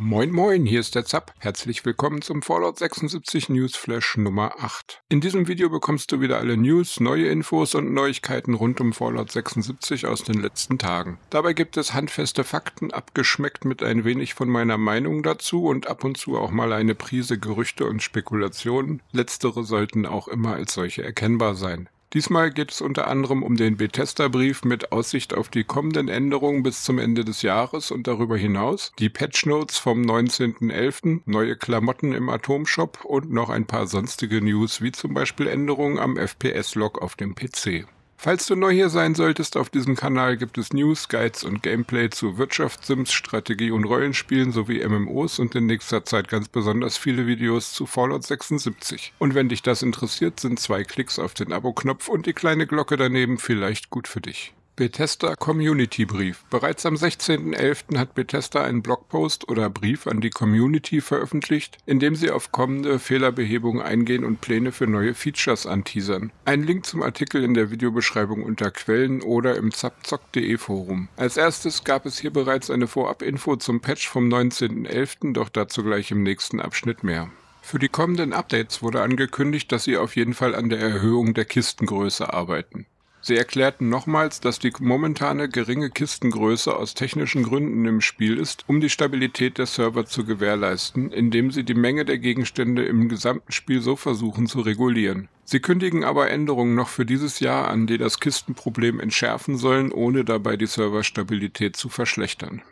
Moin moin, hier ist der Zap. Herzlich willkommen zum Fallout 76 Newsflash Nummer 8. In diesem Video bekommst du wieder alle News, neue Infos und Neuigkeiten rund um Fallout 76 aus den letzten Tagen. Dabei gibt es handfeste Fakten, abgeschmeckt mit ein wenig von meiner Meinung dazu und ab und zu auch mal eine Prise Gerüchte und Spekulationen. Letztere sollten auch immer als solche erkennbar sein. Diesmal geht es unter anderem um den Bethesda-Brief mit Aussicht auf die kommenden Änderungen bis zum Ende des Jahres und darüber hinaus, die Patchnotes vom 19.11., neue Klamotten im Atomshop und noch ein paar sonstige News, wie zum Beispiel Änderungen am FPS-Log auf dem PC. Falls du neu hier sein solltest, auf diesem Kanal gibt es News, Guides und Gameplay zu Wirtschaftssims, Strategie und Rollenspielen sowie MMOs und in nächster Zeit ganz besonders viele Videos zu Fallout 76. Und wenn dich das interessiert, sind zwei Klicks auf den Abo-Knopf und die kleine Glocke daneben vielleicht gut für dich. Bethesda Community Brief. Bereits am 16.11. hat Bethesda einen Blogpost oder Brief an die Community veröffentlicht, in dem sie auf kommende Fehlerbehebungen eingehen und Pläne für neue Features anteasern. Ein Link zum Artikel in der Videobeschreibung unter Quellen oder im zapzock.de Forum. Als erstes gab es hier bereits eine Vorabinfo zum Patch vom 19.11., doch dazu gleich im nächsten Abschnitt mehr. Für die kommenden Updates wurde angekündigt, dass sie auf jeden Fall an der Erhöhung der Kistengröße arbeiten. Sie erklärten nochmals, dass die momentane geringe Kistengröße aus technischen Gründen im Spiel ist, um die Stabilität der Server zu gewährleisten, indem sie die Menge der Gegenstände im gesamten Spiel so versuchen zu regulieren. Sie kündigen aber Änderungen noch für dieses Jahr an, die das Kistenproblem entschärfen sollen, ohne dabei die Serverstabilität zu verschlechtern.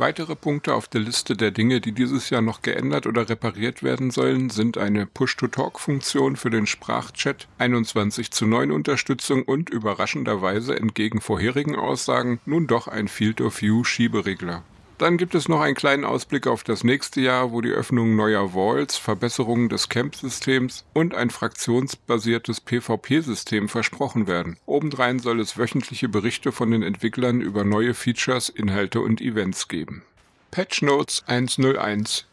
Weitere Punkte auf der Liste der Dinge, die dieses Jahr noch geändert oder repariert werden sollen, sind eine Push-to-Talk-Funktion für den Sprachchat, 21 zu 9 Unterstützung und überraschenderweise entgegen vorherigen Aussagen nun doch ein Field-of-View-Schieberegler. Dann gibt es noch einen kleinen Ausblick auf das nächste Jahr, wo die Öffnung neuer Walls, Verbesserungen des Camp-Systems und ein fraktionsbasiertes PvP-System versprochen werden. Obendrein soll es wöchentliche Berichte von den Entwicklern über neue Features, Inhalte und Events geben. Patch Notes 101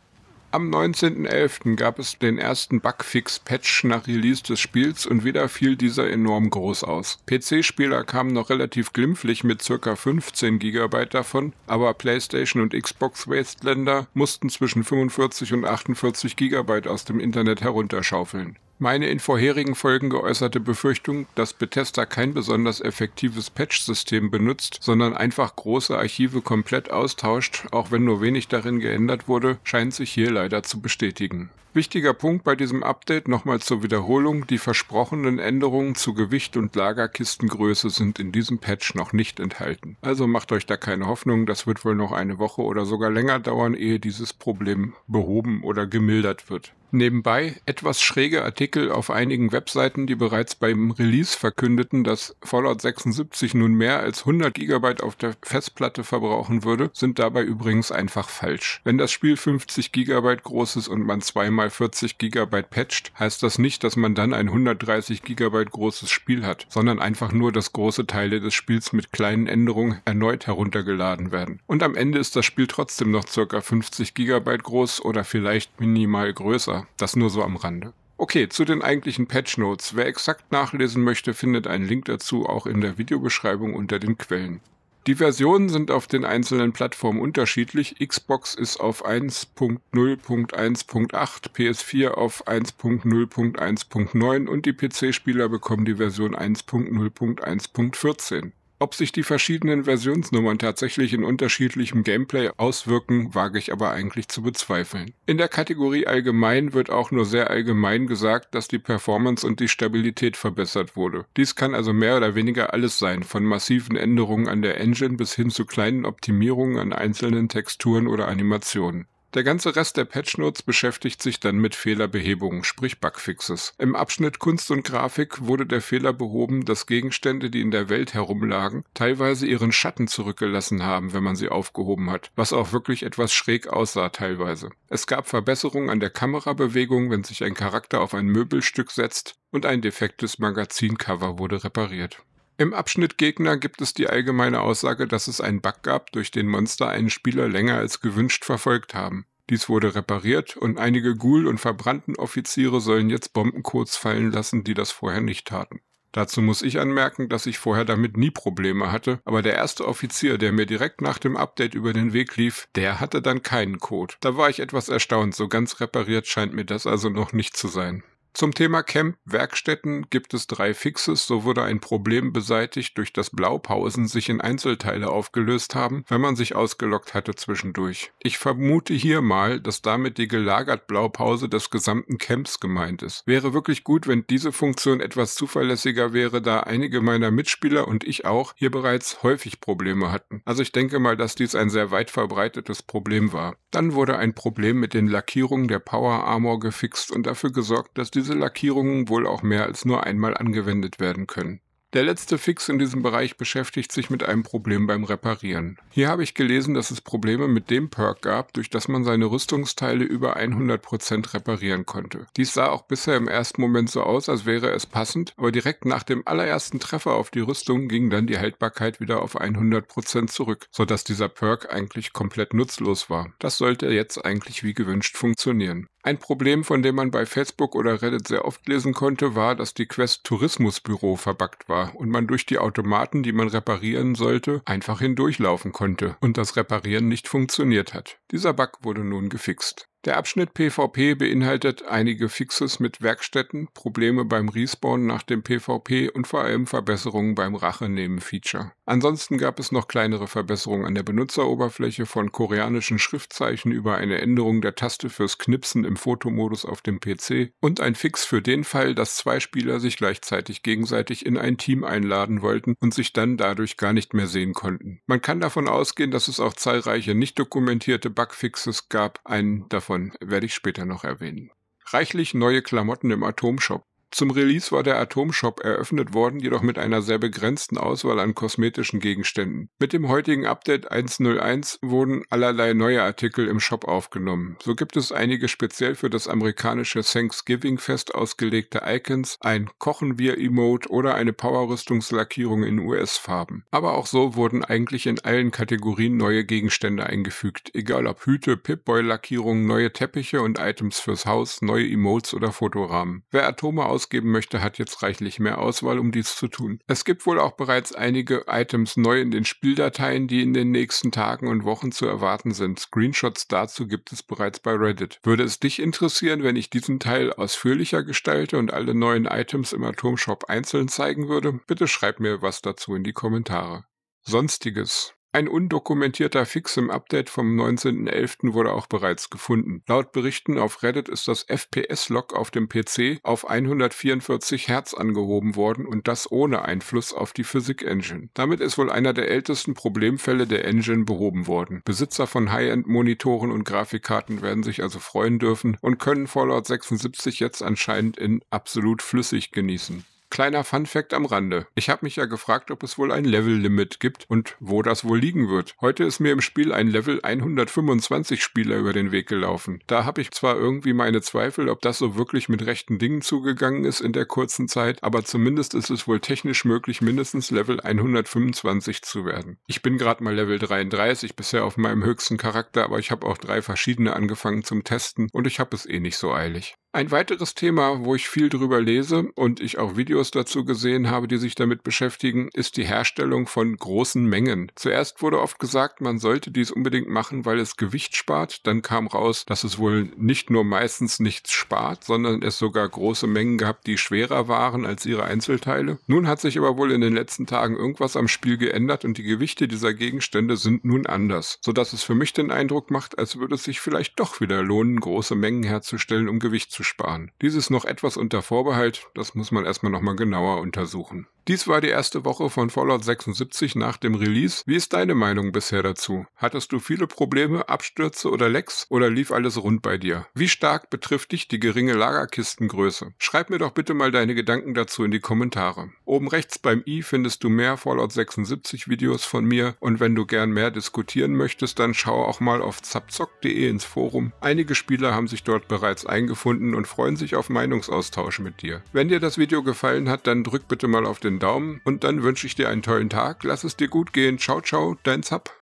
am 19.11. gab es den ersten Bugfix-Patch nach Release des Spiels und wieder fiel dieser enorm groß aus. PC-Spieler kamen noch relativ glimpflich mit ca. 15 GB davon, aber PlayStation und Xbox Wasteländer mussten zwischen 45 und 48 GB aus dem Internet herunterschaufeln. Meine in vorherigen Folgen geäußerte Befürchtung, dass Bethesda kein besonders effektives Patch-System benutzt, sondern einfach große Archive komplett austauscht, auch wenn nur wenig darin geändert wurde, scheint sich hier leider zu bestätigen wichtiger Punkt bei diesem Update nochmal zur Wiederholung, die versprochenen Änderungen zu Gewicht und Lagerkistengröße sind in diesem Patch noch nicht enthalten. Also macht euch da keine Hoffnung, das wird wohl noch eine Woche oder sogar länger dauern, ehe dieses Problem behoben oder gemildert wird. Nebenbei etwas schräge Artikel auf einigen Webseiten, die bereits beim Release verkündeten, dass Fallout 76 nun mehr als 100 GB auf der Festplatte verbrauchen würde, sind dabei übrigens einfach falsch. Wenn das Spiel 50 GB groß ist und man zweimal mal 40 Gigabyte patcht, heißt das nicht, dass man dann ein 130 Gigabyte großes Spiel hat, sondern einfach nur, dass große Teile des Spiels mit kleinen Änderungen erneut heruntergeladen werden. Und am Ende ist das Spiel trotzdem noch circa 50 Gigabyte groß oder vielleicht minimal größer. Das nur so am Rande. Okay, zu den eigentlichen Patch Notes. Wer exakt nachlesen möchte, findet einen Link dazu auch in der Videobeschreibung unter den Quellen. Die Versionen sind auf den einzelnen Plattformen unterschiedlich. Xbox ist auf 1.0.1.8, PS4 auf 1.0.1.9 und die PC-Spieler bekommen die Version 1.0.1.14. Ob sich die verschiedenen Versionsnummern tatsächlich in unterschiedlichem Gameplay auswirken, wage ich aber eigentlich zu bezweifeln. In der Kategorie allgemein wird auch nur sehr allgemein gesagt, dass die Performance und die Stabilität verbessert wurde. Dies kann also mehr oder weniger alles sein, von massiven Änderungen an der Engine bis hin zu kleinen Optimierungen an einzelnen Texturen oder Animationen. Der ganze Rest der Patchnotes beschäftigt sich dann mit Fehlerbehebungen, sprich Bugfixes. Im Abschnitt Kunst und Grafik wurde der Fehler behoben, dass Gegenstände, die in der Welt herumlagen, teilweise ihren Schatten zurückgelassen haben, wenn man sie aufgehoben hat, was auch wirklich etwas schräg aussah teilweise. Es gab Verbesserungen an der Kamerabewegung, wenn sich ein Charakter auf ein Möbelstück setzt, und ein defektes Magazincover wurde repariert. Im Abschnitt Gegner gibt es die allgemeine Aussage, dass es einen Bug gab, durch den Monster einen Spieler länger als gewünscht verfolgt haben. Dies wurde repariert und einige Ghoul- und verbrannten Offiziere sollen jetzt Bombencodes fallen lassen, die das vorher nicht taten. Dazu muss ich anmerken, dass ich vorher damit nie Probleme hatte, aber der erste Offizier, der mir direkt nach dem Update über den Weg lief, der hatte dann keinen Code. Da war ich etwas erstaunt, so ganz repariert scheint mir das also noch nicht zu sein. Zum Thema Camp-Werkstätten gibt es drei Fixes. So wurde ein Problem beseitigt, durch das Blaupausen sich in Einzelteile aufgelöst haben, wenn man sich ausgelockt hatte zwischendurch. Ich vermute hier mal, dass damit die gelagert Blaupause des gesamten Camps gemeint ist. Wäre wirklich gut, wenn diese Funktion etwas zuverlässiger wäre, da einige meiner Mitspieler und ich auch hier bereits häufig Probleme hatten. Also ich denke mal, dass dies ein sehr weit verbreitetes Problem war. Dann wurde ein Problem mit den Lackierungen der Power Armor gefixt und dafür gesorgt, dass diese Lackierungen wohl auch mehr als nur einmal angewendet werden können. Der letzte Fix in diesem Bereich beschäftigt sich mit einem Problem beim Reparieren. Hier habe ich gelesen, dass es Probleme mit dem Perk gab, durch das man seine Rüstungsteile über 100% reparieren konnte. Dies sah auch bisher im ersten Moment so aus, als wäre es passend, aber direkt nach dem allerersten Treffer auf die Rüstung ging dann die Haltbarkeit wieder auf 100% zurück, sodass dieser Perk eigentlich komplett nutzlos war. Das sollte jetzt eigentlich wie gewünscht funktionieren. Ein Problem, von dem man bei Facebook oder Reddit sehr oft lesen konnte, war, dass die Quest Tourismusbüro verbackt war und man durch die Automaten, die man reparieren sollte, einfach hindurchlaufen konnte und das Reparieren nicht funktioniert hat. Dieser Bug wurde nun gefixt. Der Abschnitt PvP beinhaltet einige Fixes mit Werkstätten, Probleme beim Respawn nach dem PvP und vor allem Verbesserungen beim Rache-Nehmen-Feature. Ansonsten gab es noch kleinere Verbesserungen an der Benutzeroberfläche von koreanischen Schriftzeichen über eine Änderung der Taste fürs Knipsen im Fotomodus auf dem PC und ein Fix für den Fall, dass zwei Spieler sich gleichzeitig gegenseitig in ein Team einladen wollten und sich dann dadurch gar nicht mehr sehen konnten. Man kann davon ausgehen, dass es auch zahlreiche nicht dokumentierte Bugfixes gab, einen davon Figuren werde ich später noch erwähnen. Reichlich neue Klamotten im Atomshop zum Release war der Atomshop eröffnet worden, jedoch mit einer sehr begrenzten Auswahl an kosmetischen Gegenständen. Mit dem heutigen Update 101 wurden allerlei neue Artikel im Shop aufgenommen. So gibt es einige speziell für das amerikanische Thanksgiving-Fest ausgelegte Icons, ein Kochen wir-Emote oder eine Powerrüstungslackierung in US-Farben. Aber auch so wurden eigentlich in allen Kategorien neue Gegenstände eingefügt, egal ob Hüte, Pip-Boy-Lackierungen, neue Teppiche und Items fürs Haus, neue Emotes oder Fotorahmen. Wer Atome aus ausgeben möchte, hat jetzt reichlich mehr Auswahl, um dies zu tun. Es gibt wohl auch bereits einige Items neu in den Spieldateien, die in den nächsten Tagen und Wochen zu erwarten sind. Screenshots dazu gibt es bereits bei Reddit. Würde es dich interessieren, wenn ich diesen Teil ausführlicher gestalte und alle neuen Items im Atomshop einzeln zeigen würde? Bitte schreib mir was dazu in die Kommentare. Sonstiges. Ein undokumentierter Fix im Update vom 19.11. wurde auch bereits gefunden. Laut Berichten auf Reddit ist das FPS-Log auf dem PC auf 144 Hertz angehoben worden und das ohne Einfluss auf die Physik-Engine. Damit ist wohl einer der ältesten Problemfälle der Engine behoben worden. Besitzer von High-End-Monitoren und Grafikkarten werden sich also freuen dürfen und können Fallout 76 jetzt anscheinend in absolut flüssig genießen kleiner Fun Fact am Rande. Ich habe mich ja gefragt, ob es wohl ein Level-Limit gibt und wo das wohl liegen wird. Heute ist mir im Spiel ein Level 125 Spieler über den Weg gelaufen. Da habe ich zwar irgendwie meine Zweifel, ob das so wirklich mit rechten Dingen zugegangen ist in der kurzen Zeit, aber zumindest ist es wohl technisch möglich, mindestens Level 125 zu werden. Ich bin gerade mal Level 33 bisher auf meinem höchsten Charakter, aber ich habe auch drei verschiedene angefangen zum Testen und ich habe es eh nicht so eilig. Ein weiteres Thema, wo ich viel drüber lese und ich auch Videos dazu gesehen habe, die sich damit beschäftigen, ist die Herstellung von großen Mengen. Zuerst wurde oft gesagt, man sollte dies unbedingt machen, weil es Gewicht spart. Dann kam raus, dass es wohl nicht nur meistens nichts spart, sondern es sogar große Mengen gab, die schwerer waren als ihre Einzelteile. Nun hat sich aber wohl in den letzten Tagen irgendwas am Spiel geändert und die Gewichte dieser Gegenstände sind nun anders, sodass es für mich den Eindruck macht, als würde es sich vielleicht doch wieder lohnen, große Mengen herzustellen, um Gewicht zu zu sparen. Dieses noch etwas unter Vorbehalt, das muss man erstmal nochmal genauer untersuchen. Dies war die erste Woche von Fallout 76 nach dem Release. Wie ist deine Meinung bisher dazu? Hattest du viele Probleme, Abstürze oder Lecks oder lief alles rund bei dir? Wie stark betrifft dich die geringe Lagerkistengröße? Schreib mir doch bitte mal deine Gedanken dazu in die Kommentare. Oben rechts beim i findest du mehr Fallout 76 Videos von mir und wenn du gern mehr diskutieren möchtest, dann schau auch mal auf zapzock.de ins Forum. Einige Spieler haben sich dort bereits eingefunden und freuen sich auf Meinungsaustausch mit dir. Wenn dir das Video gefallen hat, dann drück bitte mal auf den Daumen und dann wünsche ich dir einen tollen Tag. Lass es dir gut gehen. Ciao, ciao, dein Zap.